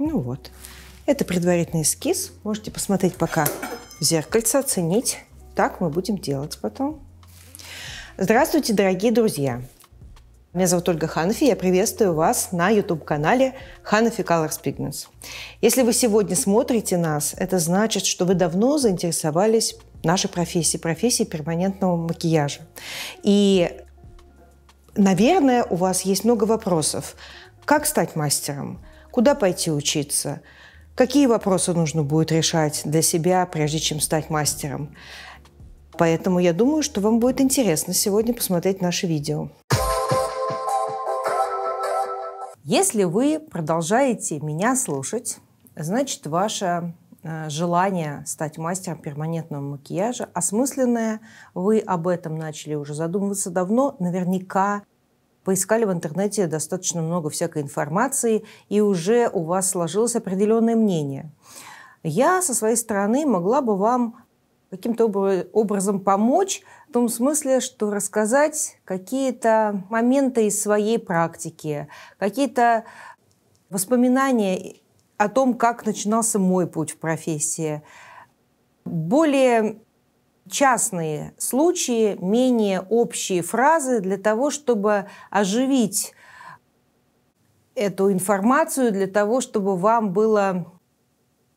Ну вот. Это предварительный эскиз. Можете посмотреть пока в зеркальце, оценить. Так мы будем делать потом. Здравствуйте, дорогие друзья! Меня зовут Ольга Ханафи, я приветствую вас на YouTube-канале Ханафи Colors Pigments. Если вы сегодня смотрите нас, это значит, что вы давно заинтересовались нашей профессией, профессией перманентного макияжа. И, наверное, у вас есть много вопросов. Как стать мастером? куда пойти учиться, какие вопросы нужно будет решать для себя, прежде чем стать мастером. Поэтому я думаю, что вам будет интересно сегодня посмотреть наше видео. Если вы продолжаете меня слушать, значит, ваше э, желание стать мастером перманентного макияжа осмысленное. Вы об этом начали уже задумываться давно. Наверняка поискали в интернете достаточно много всякой информации, и уже у вас сложилось определенное мнение. Я со своей стороны могла бы вам каким-то образом помочь, в том смысле, что рассказать какие-то моменты из своей практики, какие-то воспоминания о том, как начинался мой путь в профессии, более частные случаи, менее общие фразы для того, чтобы оживить эту информацию, для того, чтобы вам было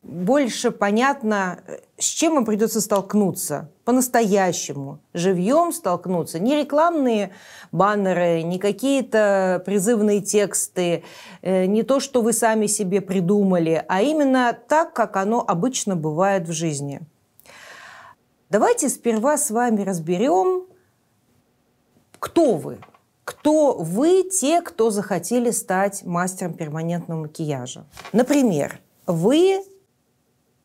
больше понятно, с чем вам придется столкнуться по-настоящему, живьем столкнуться. Не рекламные баннеры, не какие-то призывные тексты, э, не то, что вы сами себе придумали, а именно так, как оно обычно бывает в жизни. Давайте сперва с вами разберем, кто вы. Кто вы, те, кто захотели стать мастером перманентного макияжа. Например, вы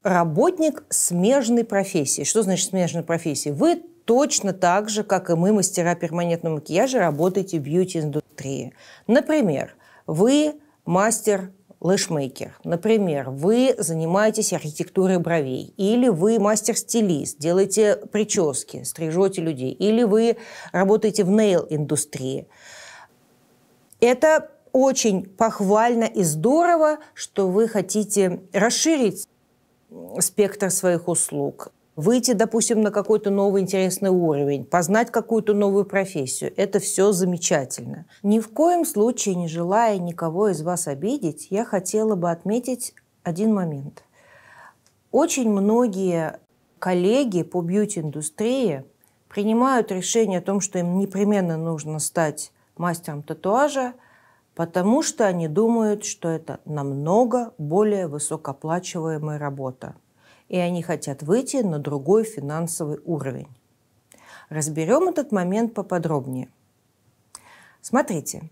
работник смежной профессии. Что значит смежная профессия? Вы точно так же, как и мы, мастера перманентного макияжа, работаете в бьюти-индустрии. Например, вы мастер лэшмейкер. Например, вы занимаетесь архитектурой бровей, или вы мастер-стилист, делаете прически, стрижете людей, или вы работаете в нейл-индустрии. Это очень похвально и здорово, что вы хотите расширить спектр своих услуг выйти, допустим, на какой-то новый интересный уровень, познать какую-то новую профессию. Это все замечательно. Ни в коем случае, не желая никого из вас обидеть, я хотела бы отметить один момент. Очень многие коллеги по бьюти-индустрии принимают решение о том, что им непременно нужно стать мастером татуажа, потому что они думают, что это намного более высокооплачиваемая работа и они хотят выйти на другой финансовый уровень. Разберем этот момент поподробнее. Смотрите,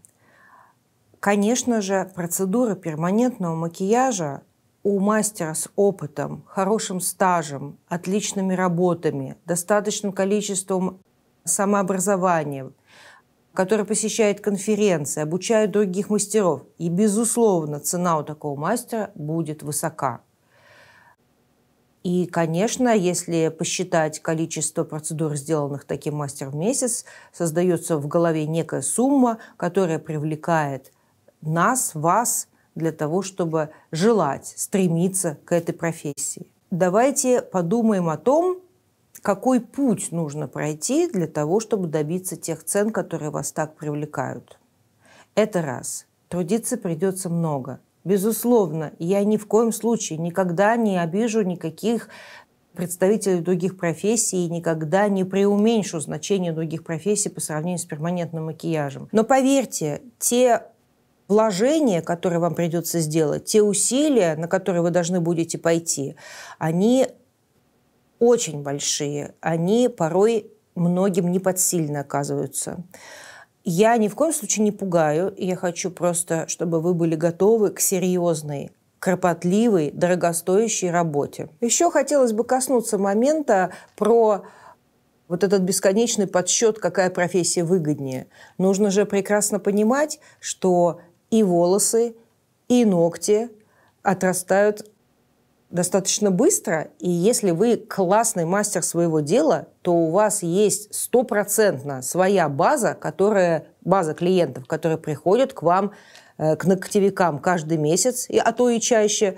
конечно же, процедура перманентного макияжа у мастера с опытом, хорошим стажем, отличными работами, достаточным количеством самообразования, который посещает конференции, обучает других мастеров. И, безусловно, цена у такого мастера будет высока. И, конечно, если посчитать количество процедур, сделанных таким мастером в месяц, создается в голове некая сумма, которая привлекает нас, вас для того, чтобы желать, стремиться к этой профессии. Давайте подумаем о том, какой путь нужно пройти для того, чтобы добиться тех цен, которые вас так привлекают. Это раз. Трудиться придется много – безусловно, я ни в коем случае никогда не обижу никаких представителей других профессий и никогда не преуменьшу значение других профессий по сравнению с перманентным макияжем. Но поверьте, те вложения, которые вам придется сделать, те усилия, на которые вы должны будете пойти, они очень большие, они порой многим не неподсильно оказываются. Я ни в коем случае не пугаю. Я хочу просто, чтобы вы были готовы к серьезной кропотливой, дорогостоящей работе. Еще хотелось бы коснуться момента про вот этот бесконечный подсчет, какая профессия выгоднее. Нужно же прекрасно понимать, что и волосы, и ногти отрастают достаточно быстро, и если вы классный мастер своего дела, то у вас есть стопроцентно своя база, которая, база клиентов, которые приходят к вам, э, к ногтевикам каждый месяц, а то и чаще,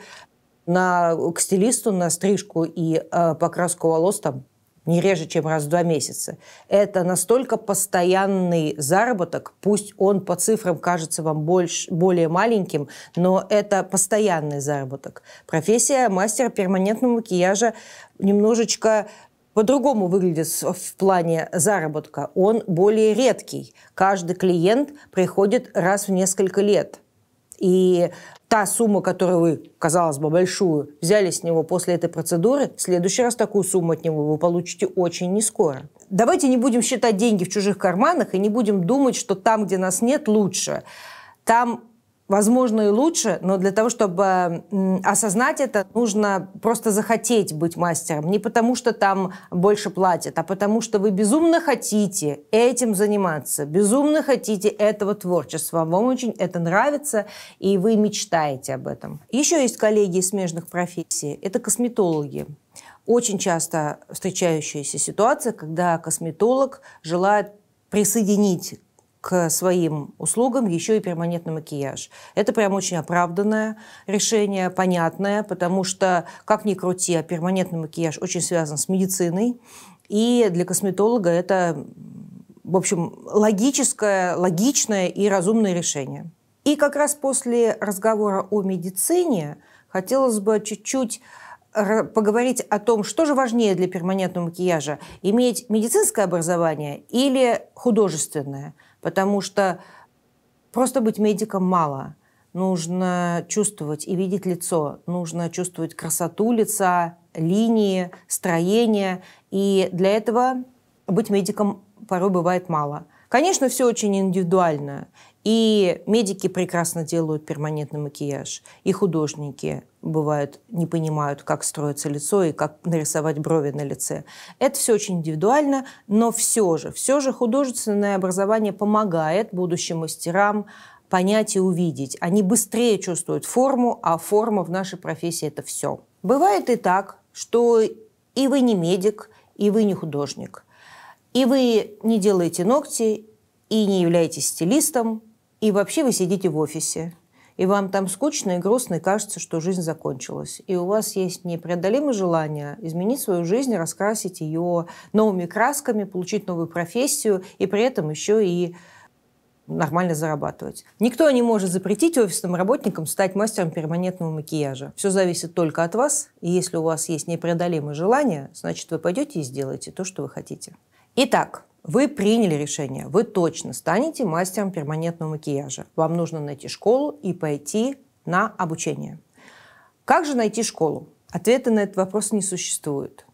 на, к стилисту на стрижку и э, покраску волос там не реже, чем раз в два месяца. Это настолько постоянный заработок, пусть он по цифрам кажется вам больше, более маленьким, но это постоянный заработок. Профессия мастера перманентного макияжа немножечко по-другому выглядит в плане заработка. Он более редкий. Каждый клиент приходит раз в несколько лет – и та сумма, которую вы, казалось бы, большую, взяли с него после этой процедуры, в следующий раз такую сумму от него вы получите очень не скоро. Давайте не будем считать деньги в чужих карманах и не будем думать, что там, где нас нет, лучше. Там возможно, и лучше, но для того, чтобы осознать это, нужно просто захотеть быть мастером. Не потому, что там больше платят, а потому, что вы безумно хотите этим заниматься, безумно хотите этого творчества. Вам очень это нравится, и вы мечтаете об этом. Еще есть коллеги из смежных профессий. Это косметологи. Очень часто встречающаяся ситуация, когда косметолог желает присоединить к своим услугам еще и перманентный макияж. Это прям очень оправданное решение, понятное, потому что, как ни крути, а перманентный макияж очень связан с медициной, и для косметолога это, в общем, логическое, логичное и разумное решение. И как раз после разговора о медицине хотелось бы чуть-чуть э, поговорить о том, что же важнее для перманентного макияжа, иметь медицинское образование или художественное – потому что просто быть медиком мало. Нужно чувствовать и видеть лицо, нужно чувствовать красоту лица, линии, строение. И для этого быть медиком порой бывает мало. Конечно, все очень индивидуально. И медики прекрасно делают перманентный макияж, и художники, бывают, не понимают, как строится лицо и как нарисовать брови на лице. Это все очень индивидуально, но все же, все же художественное образование помогает будущим мастерам понять и увидеть. Они быстрее чувствуют форму, а форма в нашей профессии – это все. Бывает и так, что и вы не медик, и вы не художник, и вы не делаете ногти, и не являетесь стилистом, и вообще вы сидите в офисе и вам там скучно и грустно, и кажется, что жизнь закончилась. И у вас есть непреодолимое желание изменить свою жизнь, раскрасить ее новыми красками, получить новую профессию, и при этом еще и нормально зарабатывать. Никто не может запретить офисным работникам стать мастером перманентного макияжа. Все зависит только от вас, и если у вас есть непреодолимое желание, значит, вы пойдете и сделаете то, что вы хотите. Итак, вы приняли решение, вы точно станете мастером перманентного макияжа. Вам нужно найти школу и пойти на обучение. Как же найти школу? Ответа на этот вопрос не существует.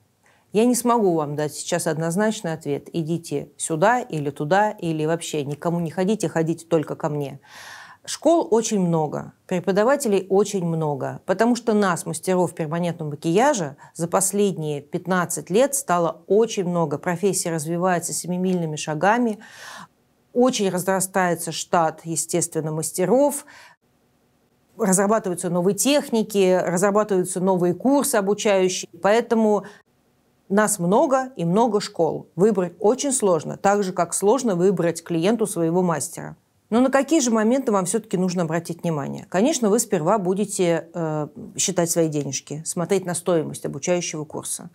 Я не смогу вам дать сейчас однозначный ответ. Идите сюда или туда, или вообще никому не ходите, ходите только ко мне. Школ очень много, преподавателей очень много, потому что нас, мастеров перманентного макияжа, за последние 15 лет стало очень много. Профессия развивается семимильными шагами, очень разрастается штат, естественно, мастеров, разрабатываются новые техники, разрабатываются новые курсы обучающие. Поэтому нас много и много школ. Выбрать очень сложно, так же, как сложно выбрать клиенту своего мастера. Но на какие же моменты вам все-таки нужно обратить внимание? Конечно, вы сперва будете э, считать свои денежки, смотреть на стоимость обучающего курса.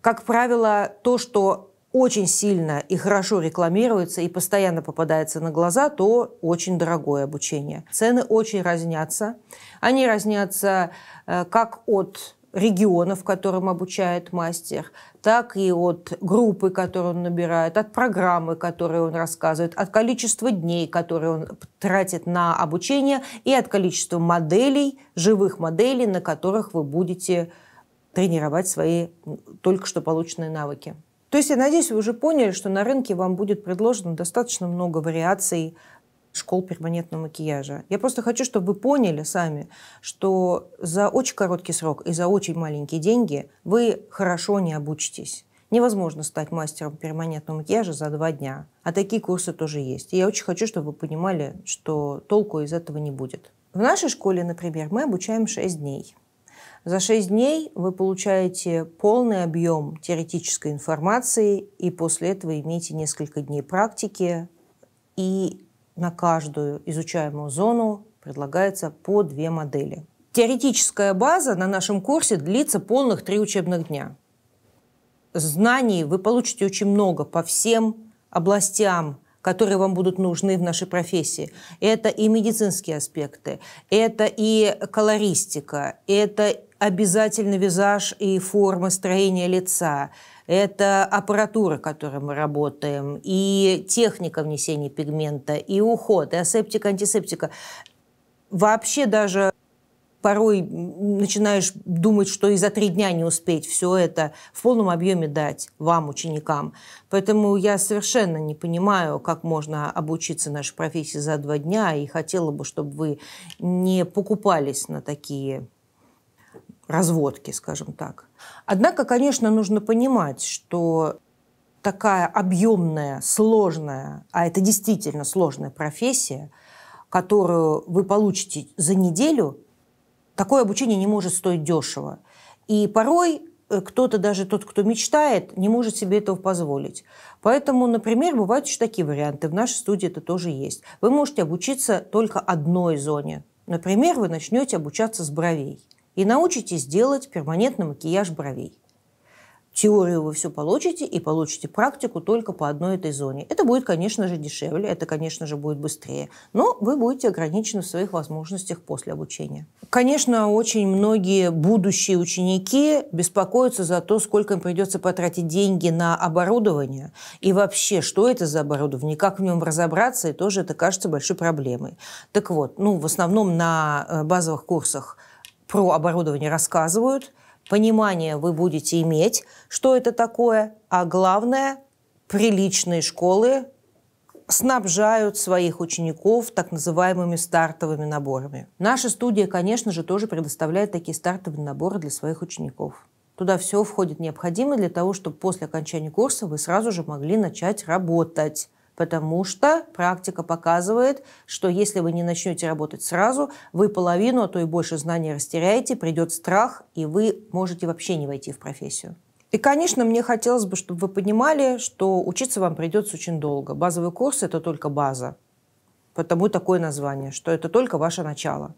Как правило, то, что очень сильно и хорошо рекламируется и постоянно попадается на глаза, то очень дорогое обучение. Цены очень разнятся. Они разнятся э, как от регионов, которым обучает мастер, так и от группы, которую он набирает, от программы, которую он рассказывает, от количества дней, которые он тратит на обучение, и от количества моделей, живых моделей, на которых вы будете тренировать свои только что полученные навыки. То есть, я надеюсь, вы уже поняли, что на рынке вам будет предложено достаточно много вариаций школ перманентного макияжа. Я просто хочу, чтобы вы поняли сами, что за очень короткий срок и за очень маленькие деньги вы хорошо не обучитесь. Невозможно стать мастером перманентного макияжа за два дня. А такие курсы тоже есть. И я очень хочу, чтобы вы понимали, что толку из этого не будет. В нашей школе, например, мы обучаем 6 дней. За 6 дней вы получаете полный объем теоретической информации и после этого имеете несколько дней практики. И на каждую изучаемую зону предлагается по две модели. Теоретическая база на нашем курсе длится полных три учебных дня. Знаний вы получите очень много по всем областям которые вам будут нужны в нашей профессии. Это и медицинские аспекты, это и колористика, это обязательно визаж и форма строения лица, это аппаратура, которой мы работаем, и техника внесения пигмента, и уход, и асептика, антисептика. Вообще даже порой начинаешь думать, что и за три дня не успеть все это в полном объеме дать вам, ученикам. Поэтому я совершенно не понимаю, как можно обучиться нашей профессии за два дня, и хотела бы, чтобы вы не покупались на такие разводки, скажем так. Однако, конечно, нужно понимать, что такая объемная, сложная, а это действительно сложная профессия, которую вы получите за неделю, такое обучение не может стоить дешево. И порой э, кто-то, даже тот, кто мечтает, не может себе этого позволить. Поэтому, например, бывают еще такие варианты. В нашей студии это тоже есть. Вы можете обучиться только одной зоне. Например, вы начнете обучаться с бровей и научитесь делать перманентный макияж бровей. Теорию вы все получите и получите практику только по одной этой зоне. Это будет, конечно же, дешевле, это, конечно же, будет быстрее, но вы будете ограничены в своих возможностях после обучения. Конечно, очень многие будущие ученики беспокоятся за то, сколько им придется потратить деньги на оборудование и вообще, что это за оборудование, как в нем разобраться, и тоже это кажется большой проблемой. Так вот, ну, в основном на э, базовых курсах – про оборудование рассказывают, понимание вы будете иметь, что это такое, а главное, приличные школы снабжают своих учеников так называемыми стартовыми наборами. Наша студия, конечно же, тоже предоставляет такие стартовые наборы для своих учеников. Туда все входит необходимое для того, чтобы после окончания курса вы сразу же могли начать работать. Потому что практика показывает, что если вы не начнете работать сразу, вы половину, а то и больше знаний растеряете, придет страх, и вы можете вообще не войти в профессию. И, конечно, мне хотелось бы, чтобы вы понимали, что учиться вам придется очень долго. Базовый курс – это только база. Потому такое название, что это только ваше начало.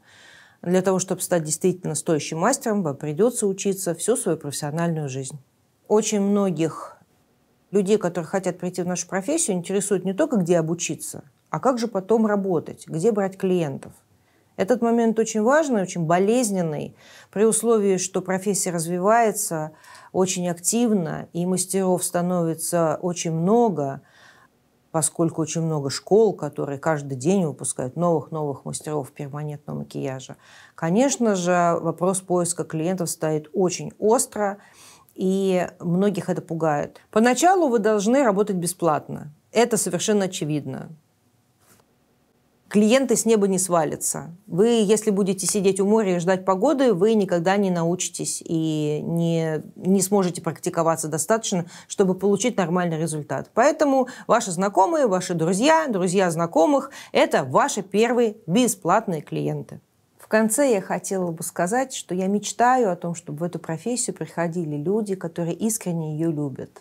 Для того, чтобы стать действительно стоящим мастером, вам придется учиться всю свою профессиональную жизнь. Очень многих людей, которые хотят прийти в нашу профессию, интересует не только, где обучиться, а как же потом работать, где брать клиентов. Этот момент очень важный, очень болезненный, при условии, что профессия развивается очень активно, и мастеров становится очень много, поскольку очень много школ, которые каждый день выпускают новых-новых мастеров перманентного макияжа. Конечно же, вопрос поиска клиентов стоит очень остро, и многих это пугает. Поначалу вы должны работать бесплатно. Это совершенно очевидно. Клиенты с неба не свалятся. Вы, если будете сидеть у моря и ждать погоды, вы никогда не научитесь и не, не сможете практиковаться достаточно, чтобы получить нормальный результат. Поэтому ваши знакомые, ваши друзья, друзья знакомых – это ваши первые бесплатные клиенты. В конце я хотела бы сказать, что я мечтаю о том, чтобы в эту профессию приходили люди, которые искренне ее любят.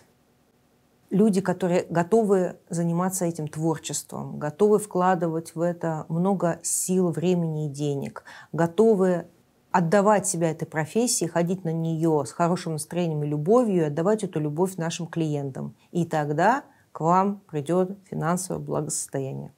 Люди, которые готовы заниматься этим творчеством, готовы вкладывать в это много сил, времени и денег, готовы отдавать себя этой профессии, ходить на нее с хорошим настроением и любовью, и отдавать эту любовь нашим клиентам. И тогда к вам придет финансовое благосостояние.